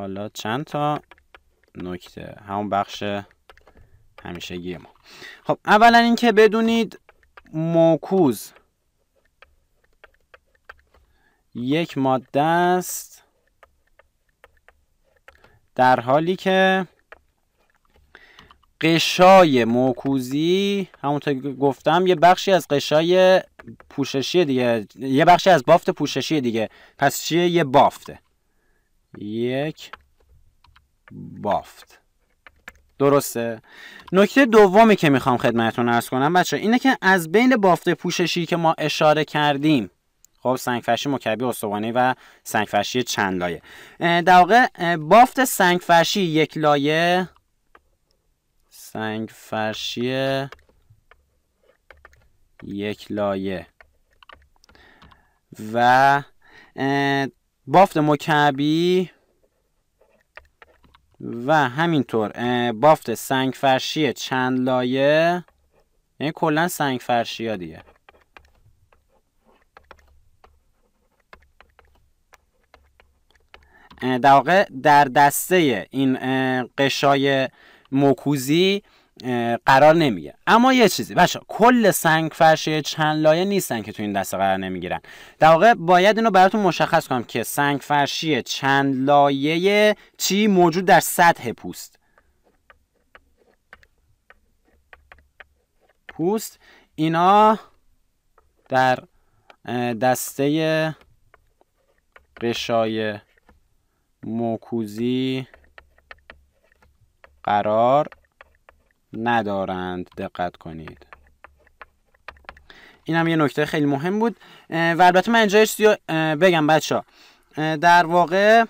حالا چند تا نکته همون بخش همیشگی ما خب اولا اینکه بدونید موکوز یک ماده است در حالی که قشای موکوزی همونطور که گفتم یه بخشی از قشای پوششی دیگه یه بخشی از بافت پوششی دیگه پس چیه یه بافته یک بافت درسته نکته دومی که میخوام خدمتتون ارز کنم بچه اینه که از بین بافت پوششی که ما اشاره کردیم خب سنگفرشی مکبی استوانی و سنگفرشی چند لایه در واقع بافت سنگفرشی یک لایه سنگفرشی یک لایه و بافت مکعبی و همینطور بافت سنگ فرشی چند لایه یعنی کلا سنگ فرشی ها دیگه در واقع در دسته این قشای موکوزی قرار نمیگه اما یه چیزی بچا کل سنگ فرشی چند لایه نیستن که تو این دسته قرار نمیگیرن در واقع باید اینو براتون مشخص کنم که سنگ فرشی چند لایه چی موجود در سطح پوست پوست اینا در دسته قشای موکوزی قرار ندارند دقت کنید این هم یه نکته خیلی مهم بود و البته من اینجا بگم بچه در واقع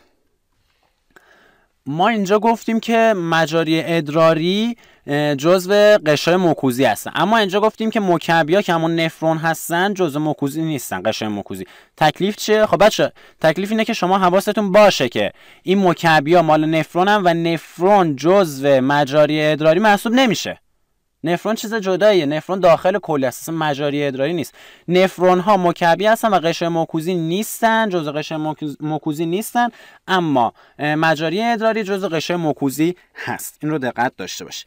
ما اینجا گفتیم که مجاری ادراری جزو قشای مکوزی هستن اما اینجا گفتیم که مکعبیا که همون نفرون هستن جزو مکوزی نیستن قشای مکوزی تکلیف چیه خب بچه تکلیف اینه که شما حواستون باشه که این مکعبیا مال نفرون هم و نفرون جزو مجاری ادراری محسوب نمیشه نفرون چیز جداییه نفرون داخل کلی هست مجاری ادراری نیست نفرون ها مکعبی هستن و قشه موکوزی نیستن جزء قشه مکوزی نیستن اما مجاری ادراری جزء قشه موکوزی هست این رو دقت داشته باش